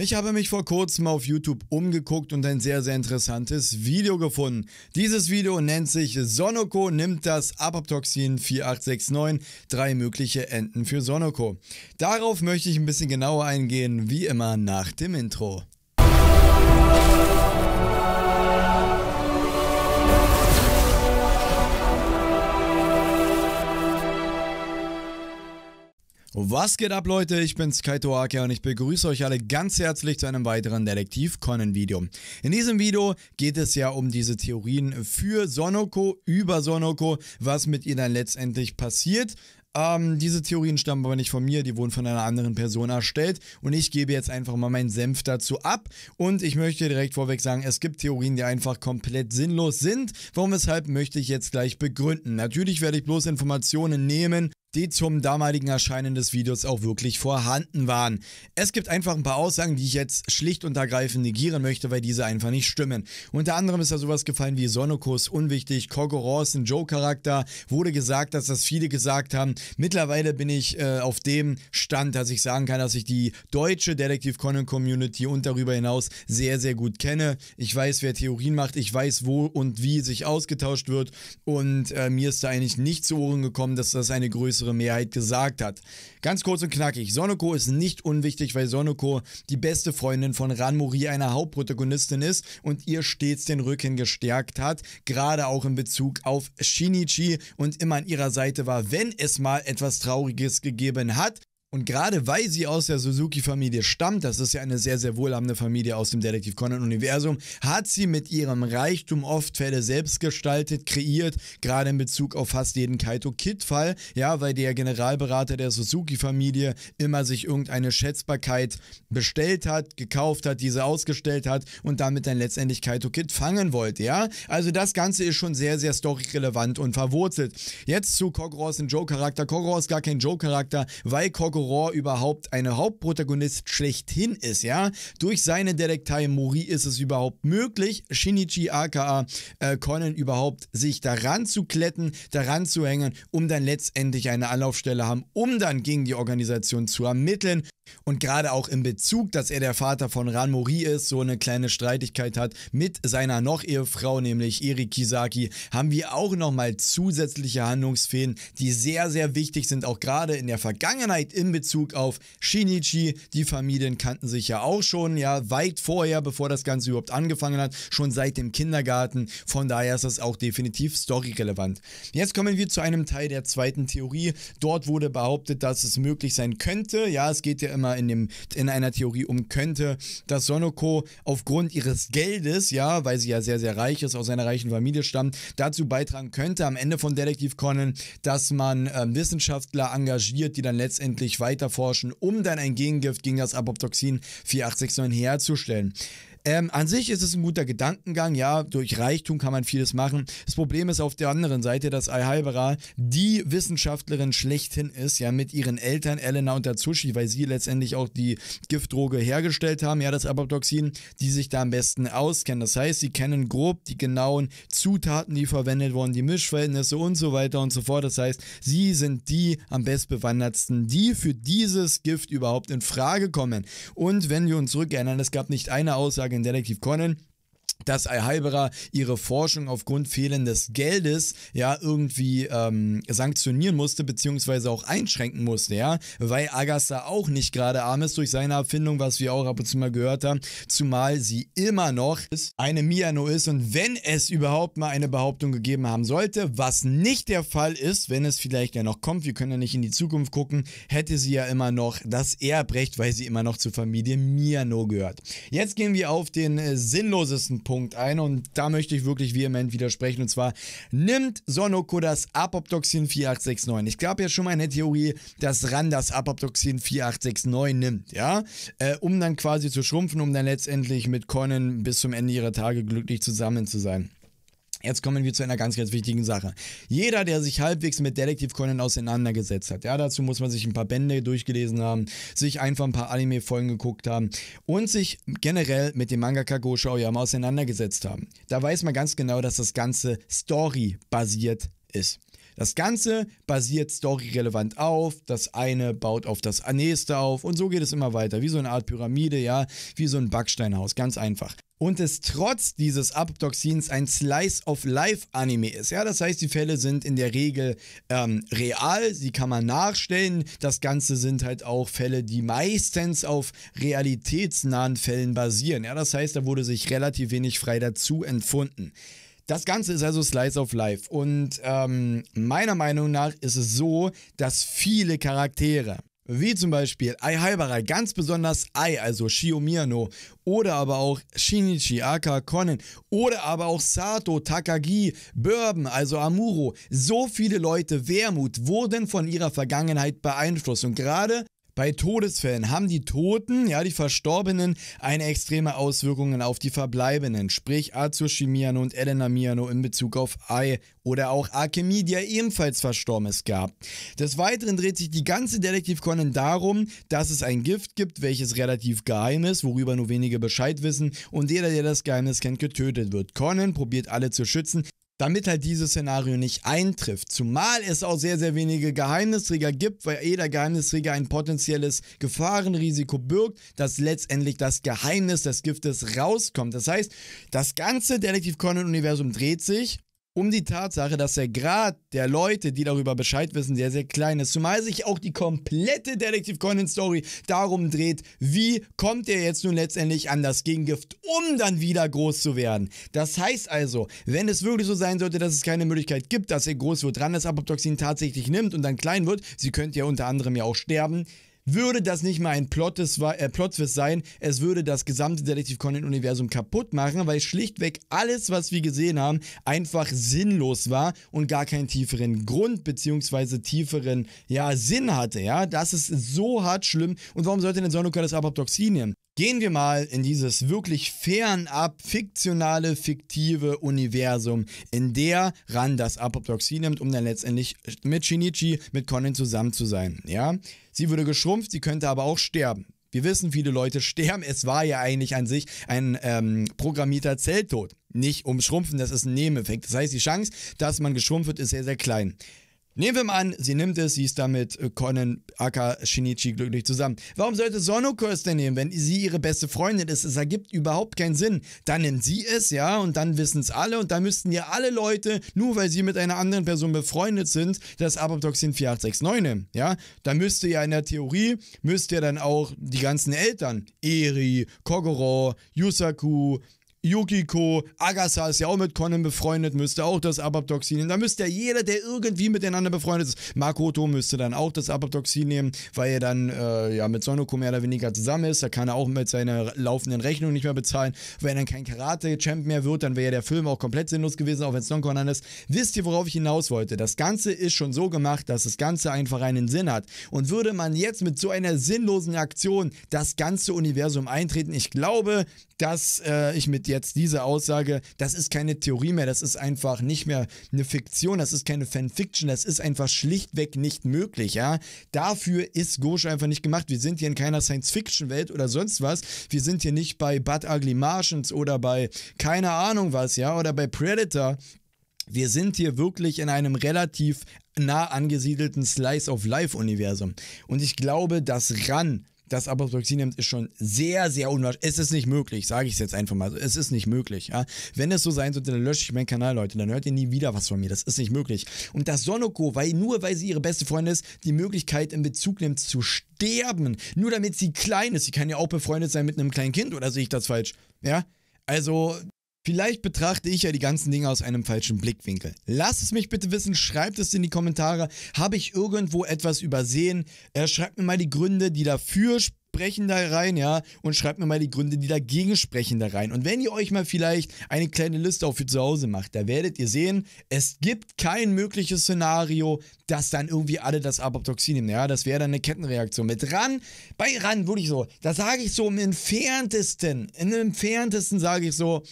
Ich habe mich vor kurzem auf YouTube umgeguckt und ein sehr, sehr interessantes Video gefunden. Dieses Video nennt sich Sonoko nimmt das Apoptoxin 4869, drei mögliche Enden für Sonoko. Darauf möchte ich ein bisschen genauer eingehen, wie immer nach dem Intro. Musik Was geht ab Leute, ich bin Kaito Ake und ich begrüße euch alle ganz herzlich zu einem weiteren Detektiv Conan Video. In diesem Video geht es ja um diese Theorien für Sonoko, über Sonoko, was mit ihr dann letztendlich passiert. Ähm, diese Theorien stammen aber nicht von mir, die wurden von einer anderen Person erstellt und ich gebe jetzt einfach mal meinen Senf dazu ab und ich möchte direkt vorweg sagen, es gibt Theorien, die einfach komplett sinnlos sind, warum weshalb möchte ich jetzt gleich begründen. Natürlich werde ich bloß Informationen nehmen, die zum damaligen Erscheinen des Videos auch wirklich vorhanden waren. Es gibt einfach ein paar Aussagen, die ich jetzt schlicht und ergreifend negieren möchte, weil diese einfach nicht stimmen. Unter anderem ist da sowas gefallen wie Sonokus, unwichtig, Kogoros, ein Joe-Charakter, wurde gesagt, dass das viele gesagt haben. Mittlerweile bin ich äh, auf dem Stand, dass ich sagen kann, dass ich die deutsche Detective Conan Community und darüber hinaus sehr, sehr gut kenne. Ich weiß, wer Theorien macht, ich weiß, wo und wie sich ausgetauscht wird und äh, mir ist da eigentlich nicht zu Ohren gekommen, dass das eine größere größere Mehrheit gesagt hat. Ganz kurz und knackig, Sonoko ist nicht unwichtig, weil Sonoko die beste Freundin von Ranmori, einer Hauptprotagonistin ist und ihr stets den Rücken gestärkt hat, gerade auch in Bezug auf Shinichi und immer an ihrer Seite war, wenn es mal etwas Trauriges gegeben hat, und gerade weil sie aus der Suzuki-Familie stammt, das ist ja eine sehr, sehr wohlhabende Familie aus dem Detektiv Conan-Universum, hat sie mit ihrem Reichtum oft Fälle selbst gestaltet, kreiert, gerade in Bezug auf fast jeden Kaito-Kid-Fall, ja, weil der Generalberater der Suzuki-Familie immer sich irgendeine Schätzbarkeit bestellt hat, gekauft hat, diese ausgestellt hat und damit dann letztendlich Kaito-Kid fangen wollte, ja. Also das Ganze ist schon sehr, sehr storyrelevant und verwurzelt. Jetzt zu Kokoros, ein Joe-Charakter. Kokoros gar kein Joe-Charakter, weil Kokoros Goror überhaupt eine Hauptprotagonist schlechthin ist, ja. Durch seine Detektei Mori ist es überhaupt möglich, Shinichi aka äh, Conan überhaupt sich daran zu kletten, daran zu hängen, um dann letztendlich eine Anlaufstelle haben, um dann gegen die Organisation zu ermitteln und gerade auch in Bezug, dass er der Vater von Ran Mori ist, so eine kleine Streitigkeit hat mit seiner noch Ehefrau, nämlich Eri Kisaki, haben wir auch nochmal zusätzliche Handlungsfäden, die sehr, sehr wichtig sind, auch gerade in der Vergangenheit in Bezug auf Shinichi. Die Familien kannten sich ja auch schon, ja, weit vorher, bevor das Ganze überhaupt angefangen hat, schon seit dem Kindergarten. Von daher ist das auch definitiv storyrelevant. Jetzt kommen wir zu einem Teil der zweiten Theorie. Dort wurde behauptet, dass es möglich sein könnte. Ja, es geht ja immer immer in, dem, in einer Theorie um könnte, dass Sonoko aufgrund ihres Geldes, ja, weil sie ja sehr, sehr reich ist, aus einer reichen Familie stammt, dazu beitragen könnte, am Ende von Detektiv Conan, dass man äh, Wissenschaftler engagiert, die dann letztendlich weiterforschen, um dann ein Gegengift gegen das Apoptoxin 4869 herzustellen. Ähm, an sich ist es ein guter Gedankengang, ja, durch Reichtum kann man vieles machen. Das Problem ist auf der anderen Seite, dass Alhaibara die Wissenschaftlerin schlechthin ist, ja, mit ihren Eltern Elena und Tatsushi, weil sie letztendlich auch die Giftdroge hergestellt haben, ja, das Abotoxin, die sich da am besten auskennen. Das heißt, sie kennen grob die genauen Zutaten, die verwendet wurden, die Mischverhältnisse und so weiter und so fort. Das heißt, sie sind die am bestbewandertsten, die für dieses Gift überhaupt in Frage kommen. Und wenn wir uns zurückerinnern, es gab nicht eine Aussage den Detektiv Conan dass Alheiberer ihre Forschung aufgrund fehlendes Geldes ja irgendwie ähm, sanktionieren musste, beziehungsweise auch einschränken musste, ja, weil Agasta auch nicht gerade arm ist durch seine Erfindung, was wir auch ab und zu mal gehört haben, zumal sie immer noch eine Miano ist und wenn es überhaupt mal eine Behauptung gegeben haben sollte, was nicht der Fall ist, wenn es vielleicht ja noch kommt, wir können ja nicht in die Zukunft gucken, hätte sie ja immer noch das Erbrecht, weil sie immer noch zur Familie Miano gehört. Jetzt gehen wir auf den äh, sinnlosesten Punkt ein und da möchte ich wirklich vehement widersprechen und zwar nimmt Sonoko das Apoptoxin 4869. Ich glaube ja schon mal eine Theorie, dass RAN das Apoptoxin 4869 nimmt, ja, äh, um dann quasi zu schrumpfen, um dann letztendlich mit Conan bis zum Ende ihrer Tage glücklich zusammen zu sein. Jetzt kommen wir zu einer ganz, ganz wichtigen Sache. Jeder, der sich halbwegs mit Detective Conan auseinandergesetzt hat, ja, dazu muss man sich ein paar Bände durchgelesen haben, sich einfach ein paar Anime-Folgen geguckt haben und sich generell mit dem Mangaka Go Shoyama auseinandergesetzt haben. Da weiß man ganz genau, dass das Ganze Story-basiert ist. Das Ganze basiert storyrelevant auf, das eine baut auf das nächste auf und so geht es immer weiter, wie so eine Art Pyramide, ja, wie so ein Backsteinhaus, ganz einfach. Und es trotz dieses Apoptoxins ein Slice of Life Anime ist. Ja, das heißt, die Fälle sind in der Regel ähm, real, sie kann man nachstellen. Das Ganze sind halt auch Fälle, die meistens auf realitätsnahen Fällen basieren. Ja, das heißt, da wurde sich relativ wenig frei dazu entfunden. Das Ganze ist also Slice of Life. Und ähm, meiner Meinung nach ist es so, dass viele Charaktere, wie zum Beispiel Ai Haibarai, ganz besonders Ai, also Shio Miyano, oder aber auch Shinichi Aka Konnen, oder aber auch Sato, Takagi, Bourbon, also Amuro. So viele Leute, Wermut, wurden von ihrer Vergangenheit beeinflusst. Und gerade bei Todesfällen haben die Toten, ja, die Verstorbenen, eine extreme Auswirkung auf die Verbleibenden, sprich Atsushi Miyano und Elena Miyano in Bezug auf Ai oder auch Akemi, die ja ebenfalls verstorben ist, gab. Des Weiteren dreht sich die ganze Detektiv Conan darum, dass es ein Gift gibt, welches relativ geheim ist, worüber nur wenige Bescheid wissen und jeder, der das Geheimnis kennt, getötet wird. Conan probiert alle zu schützen, damit halt dieses Szenario nicht eintrifft. Zumal es auch sehr, sehr wenige Geheimnisträger gibt, weil jeder Geheimnisträger ein potenzielles Gefahrenrisiko birgt, dass letztendlich das Geheimnis des Giftes rauskommt. Das heißt, das ganze Detektiv Conan-Universum dreht sich um die Tatsache, dass der Grad der Leute, die darüber Bescheid wissen, sehr, sehr klein ist. Zumal sich auch die komplette Detective Conan Story darum dreht, wie kommt er jetzt nun letztendlich an das Gegengift, um dann wieder groß zu werden. Das heißt also, wenn es wirklich so sein sollte, dass es keine Möglichkeit gibt, dass er groß wird, dran das Apoptoxin tatsächlich nimmt und dann klein wird, sie könnte ja unter anderem ja auch sterben, würde das nicht mal ein Plot äh, sein, es würde das gesamte Detective conan universum kaputt machen, weil schlichtweg alles, was wir gesehen haben, einfach sinnlos war und gar keinen tieferen Grund bzw. tieferen ja, Sinn hatte. Ja? Das ist so hart schlimm. Und warum sollte denn Sonoka das Apoptoxin nehmen? Gehen wir mal in dieses wirklich fernab fiktionale, fiktive Universum, in der Ran das Apoptoxin nimmt, um dann letztendlich mit Shinichi, mit Conan zusammen zu sein. Ja? Sie würde geschrumpft, sie könnte aber auch sterben. Wir wissen, viele Leute sterben. Es war ja eigentlich an sich ein ähm, programmierter Zelltod. Nicht umschrumpfen, das ist ein Nebeneffekt. Das heißt, die Chance, dass man geschrumpft wird, ist sehr, sehr klein. Nehmen wir mal an, sie nimmt es, sie ist damit äh, Conan Aka Shinichi glücklich zusammen. Warum sollte Sonoku es denn nehmen, wenn sie ihre beste Freundin ist? Es ergibt überhaupt keinen Sinn. Dann nimmt sie es, ja, und dann wissen es alle und dann müssten ja alle Leute, nur weil sie mit einer anderen Person befreundet sind, das Apoptoxin 4869 nehmen, ja. Dann müsste ja in der Theorie, müsste ja dann auch die ganzen Eltern, Eri, Kogoro, Yusaku, Yukiko, Agasa ist ja auch mit Conan befreundet, müsste auch das Ababdoxin nehmen. Da müsste ja jeder, der irgendwie miteinander befreundet ist, Makoto müsste dann auch das Ababdoxin nehmen, weil er dann äh, ja mit Sonoko mehr oder weniger zusammen ist. Da kann er auch mit seiner laufenden Rechnung nicht mehr bezahlen. Wenn er dann kein Karate-Champ mehr wird, dann wäre der Film auch komplett sinnlos gewesen, auch wenn es Non-Conan ist. Wisst ihr, worauf ich hinaus wollte? Das Ganze ist schon so gemacht, dass das Ganze einfach einen Sinn hat. Und würde man jetzt mit so einer sinnlosen Aktion das ganze Universum eintreten, ich glaube, dass äh, ich mit jetzt dieser Aussage, das ist keine Theorie mehr, das ist einfach nicht mehr eine Fiktion, das ist keine Fanfiction, das ist einfach schlichtweg nicht möglich, ja. Dafür ist Gauche einfach nicht gemacht. Wir sind hier in keiner Science-Fiction-Welt oder sonst was. Wir sind hier nicht bei Bud Ugly Martians oder bei keine Ahnung was, ja, oder bei Predator. Wir sind hier wirklich in einem relativ nah angesiedelten Slice of Life-Universum. Und ich glaube, dass RAN dass Apoplexie nimmt, ist schon sehr, sehr unwahrscheinlich. Es ist nicht möglich, sage ich es jetzt einfach mal. Es ist nicht möglich. Ja? Wenn es so sein sollte, dann lösche ich meinen Kanal, Leute. Dann hört ihr nie wieder was von mir. Das ist nicht möglich. Und dass Sonoko, weil nur weil sie ihre beste Freundin ist, die Möglichkeit in Bezug nimmt zu sterben, nur damit sie klein ist. Sie kann ja auch befreundet sein mit einem kleinen Kind, oder sehe ich das falsch? Ja? Also, Vielleicht betrachte ich ja die ganzen Dinge aus einem falschen Blickwinkel. Lasst es mich bitte wissen, schreibt es in die Kommentare. Habe ich irgendwo etwas übersehen? Äh, schreibt mir mal die Gründe, die dafür sprechen da rein, ja, und schreibt mir mal die Gründe, die dagegen sprechen da rein. Und wenn ihr euch mal vielleicht eine kleine Liste auch für zu Hause macht, da werdet ihr sehen, es gibt kein mögliches Szenario, dass dann irgendwie alle das Apoptoxin nehmen. Ja, das wäre dann eine Kettenreaktion. Mit RAN, bei RAN würde ich so, da sage ich so im entferntesten, im entferntesten sage ich so,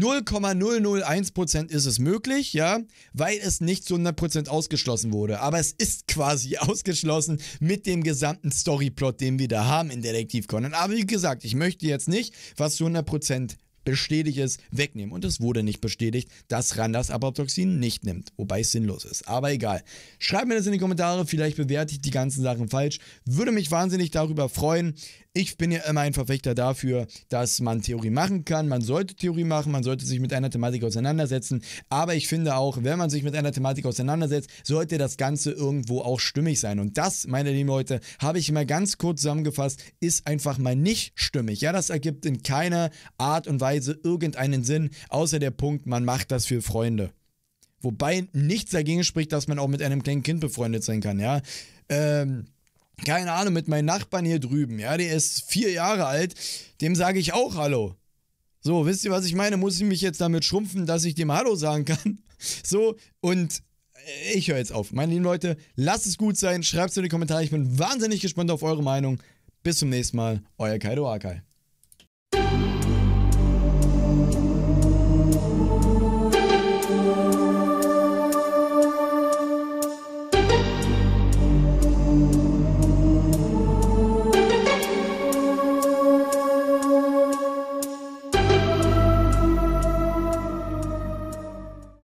0,001% ist es möglich, ja, weil es nicht zu 100% ausgeschlossen wurde. Aber es ist quasi ausgeschlossen mit dem gesamten Storyplot, den wir da haben in Detektiv Conan. Aber wie gesagt, ich möchte jetzt nicht, was zu 100% bestätigt ist, wegnehmen. Und es wurde nicht bestätigt, dass Randas Apoptoxin nicht nimmt, wobei es sinnlos ist. Aber egal. Schreibt mir das in die Kommentare, vielleicht bewerte ich die ganzen Sachen falsch. Würde mich wahnsinnig darüber freuen. Ich bin ja immer ein Verfechter dafür, dass man Theorie machen kann. Man sollte Theorie machen, man sollte sich mit einer Thematik auseinandersetzen. Aber ich finde auch, wenn man sich mit einer Thematik auseinandersetzt, sollte das Ganze irgendwo auch stimmig sein. Und das, meine lieben Leute, habe ich mal ganz kurz zusammengefasst, ist einfach mal nicht stimmig. Ja, das ergibt in keiner Art und Weise irgendeinen Sinn, außer der Punkt, man macht das für Freunde. Wobei nichts dagegen spricht, dass man auch mit einem kleinen Kind befreundet sein kann, ja. Ähm, keine Ahnung, mit meinem Nachbarn hier drüben, ja, der ist vier Jahre alt, dem sage ich auch Hallo. So, wisst ihr, was ich meine? Muss ich mich jetzt damit schrumpfen, dass ich dem Hallo sagen kann? So, und äh, ich höre jetzt auf. Meine lieben Leute, lasst es gut sein, schreibt es in die Kommentare. Ich bin wahnsinnig gespannt auf eure Meinung. Bis zum nächsten Mal, euer Kaido Akai.